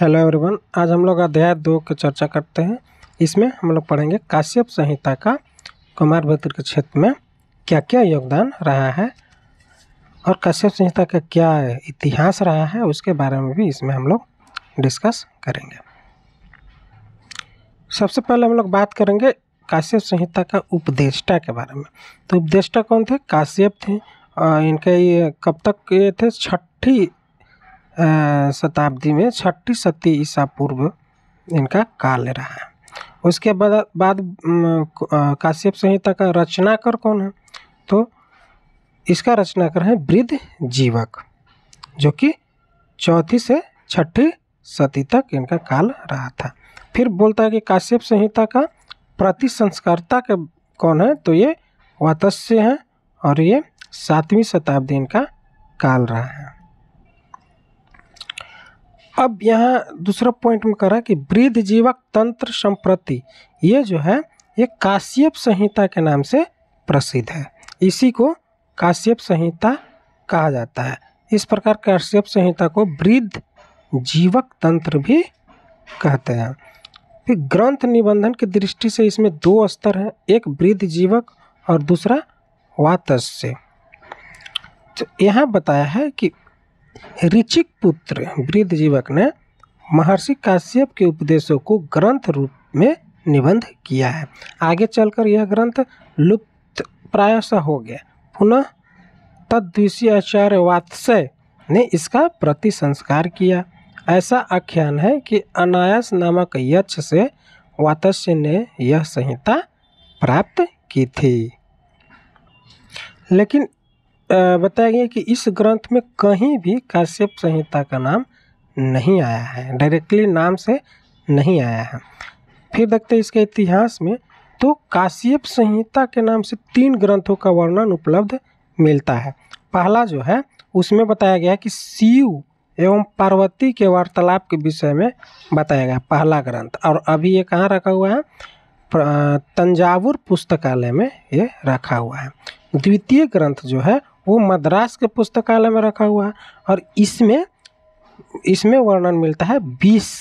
hello everyone आज हम लोग अध्याय दो की चर्चा करते हैं इसमें हम लोग पढ़ेंगे काश्यप संहिता का कुमार भद्र के क्षेत्र में क्या क्या योगदान रहा है और काश्यप संहिता का क्या इतिहास रहा है उसके बारे में भी इसमें हम लोग डिस्कस करेंगे सबसे पहले हम लोग बात करेंगे काश्यप संहिता का उपदेष्टा के बारे में तो उपदेष्टा कौन थे काश्यप थे इनके ये कब तक ये थे छठी शताब्दी में छठी सती ईसा पूर्व इनका काल रहा उसके बाद बाद काश्यप संहिता का रचनाकर कौन है तो इसका कर है वृद्ध जीवक जो कि चौथी से छठी सती तक इनका काल रहा था फिर बोलता है कि काश्यप संहिता का प्रति संस्कारता के कौन है तो ये वातस्य है और ये सातवीं शताब्दी इनका काल रहा है अब यहाँ दूसरा पॉइंट में करा कि वृद्ध जीवक तंत्र संप्रति ये जो है ये काश्यप संहिता के नाम से प्रसिद्ध है इसी को काश्यप संहिता कहा जाता है इस प्रकार काश्यप संहिता को वृद्ध जीवक तंत्र भी कहते हैं फिर ग्रंथ निबंधन की दृष्टि से इसमें दो स्तर हैं एक वृद्ध जीवक और दूसरा वातस्य तो यहाँ बताया है कि ऋचिक पुत्र वृद्ध जीवक ने महर्षि काश्यप के उपदेशों को ग्रंथ रूप में निबंध किया है आगे चलकर यह ग्रंथ लुप्त प्राय हो गया पुनः आचार्य वात्सय ने इसका प्रति संस्कार किया ऐसा आख्यान है कि अनायास नामक यक्ष से वातस्य ने यह संहिता प्राप्त की थी लेकिन बताया गया कि इस ग्रंथ में कहीं भी काश्यप संहिता का नाम नहीं आया है डायरेक्टली नाम से नहीं आया है फिर देखते हैं इसके इतिहास में तो काश्यप संहिता के नाम से तीन ग्रंथों का वर्णन उपलब्ध मिलता है पहला जो है उसमें बताया गया है कि शिव एवं पार्वती के वार्तालाप के विषय में बताया गया पहला ग्रंथ और अभी ये कहाँ रखा हुआ है तंजावुर पुस्तकालय में ये रखा हुआ है द्वितीय ग्रंथ जो है वो मद्रास के पुस्तकालय में रखा हुआ है और इसमें इसमें वर्णन मिलता है बीस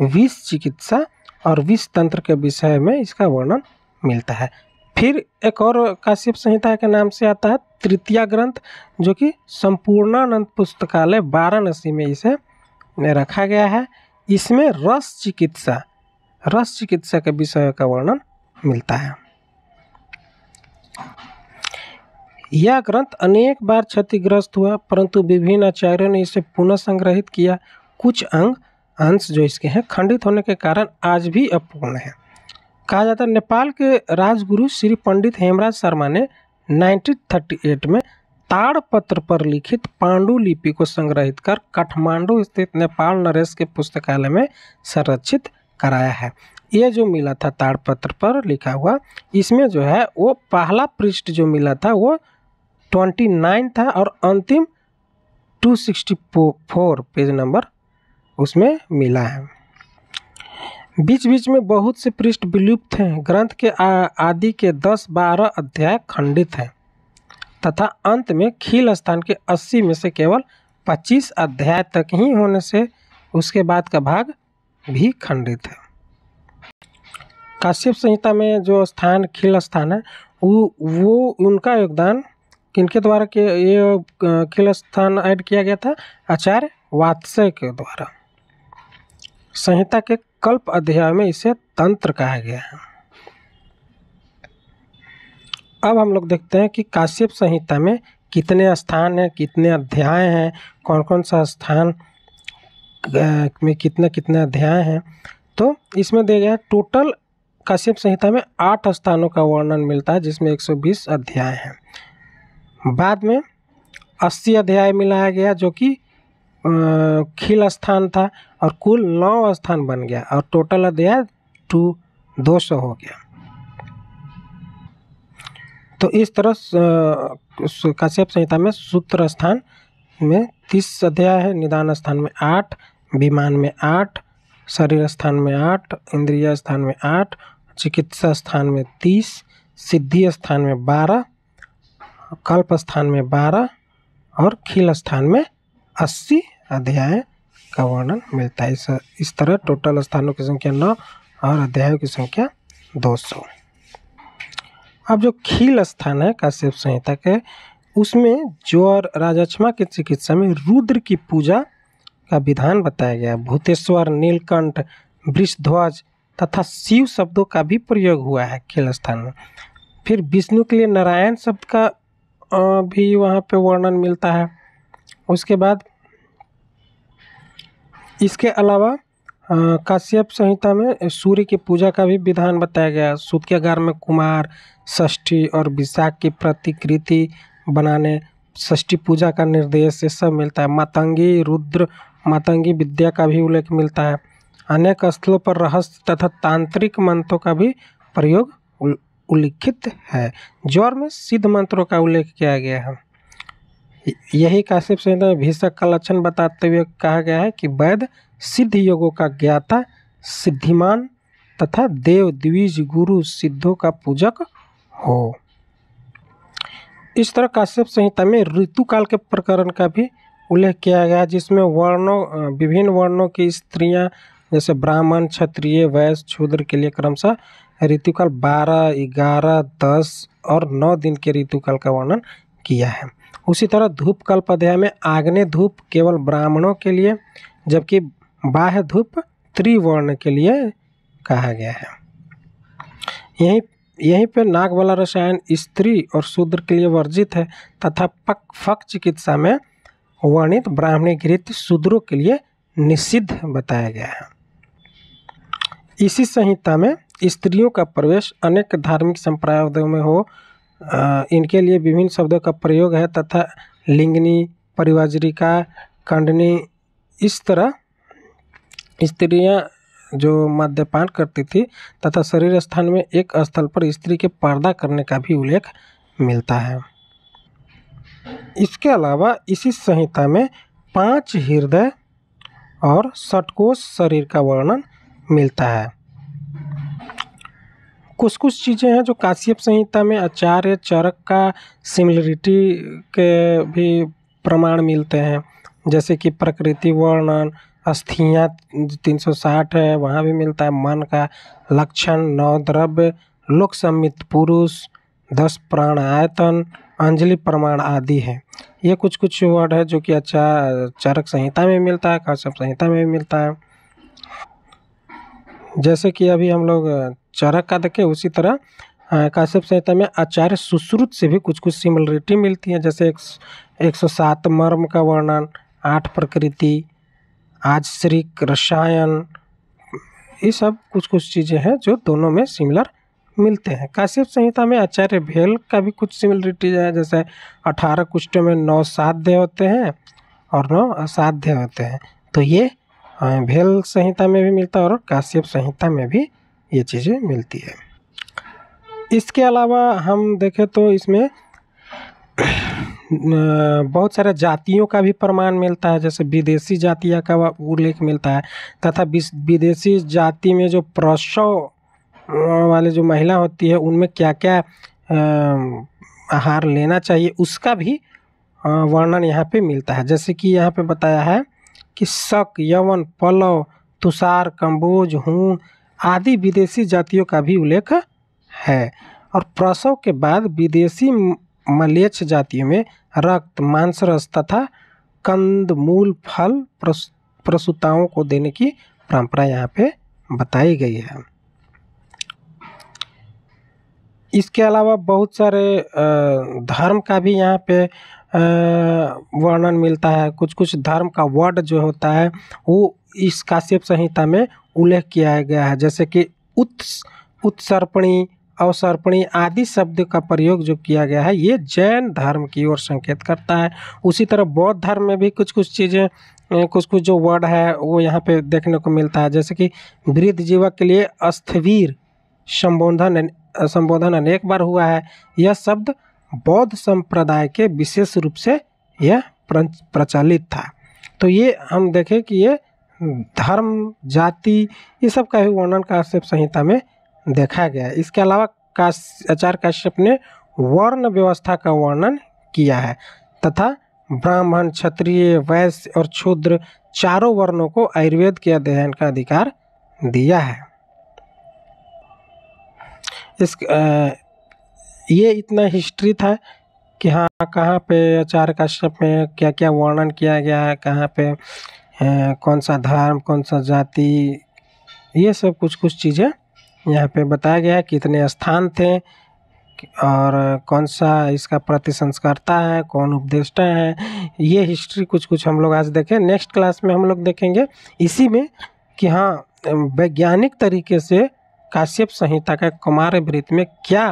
विष चिकित्सा और विष तंत्र के विषय में इसका वर्णन मिलता है फिर एक और काश्यप संहिता के नाम से आता है तृतीय ग्रंथ जो कि संपूर्णानंद पुस्तकालय वाराणसी में इसे रखा गया है इसमें रस चिकित्सा रस चिकित्सा के विषय का वर्णन मिलता है यह ग्रंथ अनेक बार क्षतिग्रस्त हुआ परंतु विभिन्न आचार्यों ने इसे पुनः संग्रहित किया कुछ अंग अंश जो इसके हैं खंडित होने के कारण आज भी अपूर्ण है कहा जाता है नेपाल के राजगुरु श्री पंडित हेमराज शर्मा ने 1938 में ताड़पत्र पर लिखित पांडुलिपि को संग्रहित कर काठमांडू स्थित नेपाल नरेश के पुस्तकालय में संरक्षित कराया है ये जो मिला था ताड़पत्र पर लिखा हुआ इसमें जो है वो पहला पृष्ठ जो मिला था वो ट्वेंटी नाइन था और अंतिम two sixty four page number उसमें मिला है बीच बीच में बहुत से पृष्ठ विलुप्त हैं ग्रंथ के आदि के दस बारह अध्याय खंडित हैं तथा अंत में खील स्थान के अस्सी में से केवल पच्चीस अध्याय तक ही होने से उसके बाद का भाग भी खंडित है काश्यप संहिता में जो स्थान खील स्थान है वो वो उनका योगदान किनके द्वारा के ये खेल स्थान ऐड किया गया था आचार्य वात्सय के द्वारा संहिता के कल्प अध्याय में इसे तंत्र कहा गया है अब हम लोग देखते हैं कि काश्यप संहिता में कितने स्थान हैं कितने अध्याय हैं कौन कौन सा स्थान में कितने कितने अध्याय हैं तो इसमें दिया गया है टोटल काश्यप संहिता में आठ स्थानों का वर्णन मिलता है जिसमें 120 अध्याय हैं बाद में अस्सी अध्याय मिलाया गया जो कि खिल स्थान था और कुल नौ स्थान बन गया और टोटल अध्याय टू दो सौ हो गया तो इस तरह कश्यप संहिता में सूत्र स्थान में तीस अध्याय है निदान स्थान में आठ विमान में आठ शरीर स्थान में आठ इंद्रिय स्थान में आठ चिकित्सा स्थान में तीस सिद्धि स्थान में बारह कल्प स्थान में बारह और खिल स्थान में अस्सी अध्याय का वर्णन मिलता है इस इस तरह टोटल स्थानों की संख्या नौ और अध्यायों की संख्या दो सौ अब जो खील स्थान है काश्यप संहिता के उसमें ज्वर राजक्षमा की चिकित्सा में रुद्र की पूजा का विधान बताया गया भूतेश्वर नीलकंठ वृषध्वज तथा शिव शब्दों का भी प्रयोग हुआ है खेल स्थान में फिर विष्णु के लिए नारायण शब्द का भी वहाँ पे वर्णन मिलता है उसके बाद इसके अलावा काश्यप संहिता में सूर्य की पूजा का भी विधान बताया गया सूद के अगार में कुमार षष्ठी और विशाख की प्रतिकृति बनाने षष्ठी पूजा का निर्देश ये सब मिलता है मातंगी रुद्र मातंगी विद्या का भी उल्लेख मिलता है अनेक स्थलों पर रहस्य तथा तांत्रिक मंत्रों का भी प्रयोग उल्लिखित है जौर में सिद्ध मंत्रों का उल्लेख किया गया है यही काशिप से में भीषक का लक्षण बताते हुए कहा गया है कि वैद्य सिद्ध योगों का ज्ञाता सिद्धिमान तथा देव द्विज गुरु सिद्धों का पूजक हो इस तरह काश्यप संहिता में ऋतु काल के प्रकरण का भी उल्लेख किया गया जिसमें वर्णों विभिन्न वर्णों की स्त्रियां जैसे ब्राह्मण क्षत्रिय वैश्य शूद्र के लिए क्रमशः ऋतुकाल बारह ग्यारह दस और नौ दिन के ऋतुकाल का वर्णन किया है उसी तरह धूप कल्प अध्याय में आग्ने धूप केवल ब्राह्मणों के लिए जबकि बाह्य धूप त्रिवर्ण के लिए कहा गया है यहीं यहीं पर नाग वाला रसायन स्त्री और शूद्र के लिए वर्जित है तथा पक फक चिकित्सा में वर्णित ब्राह्मणी घृत शूद्रों के लिए निषिद्ध बताया गया है इसी संहिता में स्त्रियों का प्रवेश अनेक धार्मिक संप्रदायों में हो इनके लिए विभिन्न शब्दों का प्रयोग है तथा लिंगनी परिवाजरिका कंडनी इस तरह स्त्रियां जो मद्यपान करती थी तथा शरीर स्थान में एक स्थल पर स्त्री के पर्दा करने का भी उल्लेख मिलता है इसके अलावा इसी संहिता में पांच हृदय और षटकोश शरीर का वर्णन मिलता है कुछ कुछ चीज़ें हैं जो काश्यप संहिता में आचार्य चरक का सिमिलरिटी के भी प्रमाण मिलते हैं जैसे कि प्रकृति वर्णन अस्थियाँ तीन सौ साठ है वहाँ भी मिलता है मन का लक्षण नौ द्रव्य लोक सम्मित पुरुष दस प्राण आयतन अंजलि प्रमाण आदि है ये कुछ कुछ वर्ड है जो कि अच्छा चरक संहिता में मिलता है काश्यप संहिता में भी मिलता है जैसे कि अभी हम लोग चरक का देखें उसी तरह काश्यप संहिता में आचार्य सुश्रुत से भी कुछ कुछ सिमिलरिटी मिलती है जैसे एक, एक सौ सात मर्म का वर्णन आठ प्रकृति आज श्री रसायन ये सब कुछ कुछ चीज़ें हैं जो दोनों में सिमिलर मिलते हैं काश्यप संहिता में आचार्य भेल का भी कुछ सिमिलरिटीज है जैसे अठारह कुष्ठों में नौ साध्य होते हैं और नौ असाध्य होते हैं तो ये हाँ, भेल संहिता में भी मिलता है और काश्यप संहिता में भी ये चीज़ें मिलती है इसके अलावा हम देखें तो इसमें बहुत सारे जातियों का भी प्रमाण मिलता है जैसे विदेशी जातिया का उल्लेख मिलता है तथा विदेशी जाति में जो प्रसव वाले जो महिला होती है उनमें क्या क्या आहार लेना चाहिए उसका भी वर्णन यहाँ पे मिलता है जैसे कि यहाँ पे बताया है किस्सक यवन पलव तुषार कम्बोज हूँ आदि विदेशी जातियों का भी उल्लेख है और प्रसव के बाद विदेशी मलेच्छ जातियों में रक्त मांसरस तथा कंद मूल फल प्रसुताओं प्रसूताओं को देने की परंपरा यहाँ पे बताई गई है इसके अलावा बहुत सारे धर्म का भी यहाँ पे वर्णन मिलता है कुछ कुछ धर्म का वर्ड जो होता है वो इस काश्यप संहिता में उल्लेख किया गया है जैसे कि उत्स उत्सर्पणी अवसर्पणी आदि शब्द का प्रयोग जो किया गया है ये जैन धर्म की ओर संकेत करता है उसी तरह बौद्ध धर्म में भी कुछ कुछ चीज़ें कुछ कुछ जो वर्ड है वो यहाँ पे देखने को मिलता है जैसे कि वृद्ध जीवक के लिए अस्थवीर संबोधन संबोधन अनेक बार हुआ है यह शब्द बौद्ध संप्रदाय के विशेष रूप से यह प्रचलित था तो ये हम देखें कि ये धर्म जाति ये सब का ही वर्णन काश्यप संहिता में देखा गया है इसके अलावा काश्य आचार्य काश्यप ने वर्ण व्यवस्था का वर्णन किया है तथा ब्राह्मण क्षत्रिय वैश्य और क्षुद्र चारों वर्णों को आयुर्वेद के अध्ययन का अधिकार दिया है इस ये इतना हिस्ट्री था कि हाँ कहाँ पे आचार्य काश्यप में क्या क्या वर्णन किया गया है कहाँ पे है, कौन सा धर्म कौन सा जाति ये सब कुछ कुछ चीज़ें यहाँ पे बताया गया है कितने स्थान थे और कौन सा इसका प्रति संस्कारता है कौन उपदेष्टा है ये हिस्ट्री कुछ कुछ हम लोग आज देखें नेक्स्ट क्लास में हम लोग देखेंगे इसी में कि हाँ वैज्ञानिक तरीके से काश्यप संहिता का कुमार वृत्त में क्या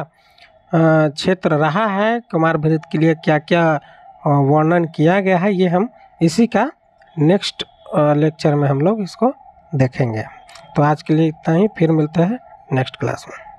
क्षेत्र रहा है कुमार भरत के लिए क्या क्या वर्णन किया गया है ये हम इसी का नेक्स्ट लेक्चर में हम लोग इसको देखेंगे तो आज के लिए इतना ही फिर मिलते हैं नेक्स्ट क्लास में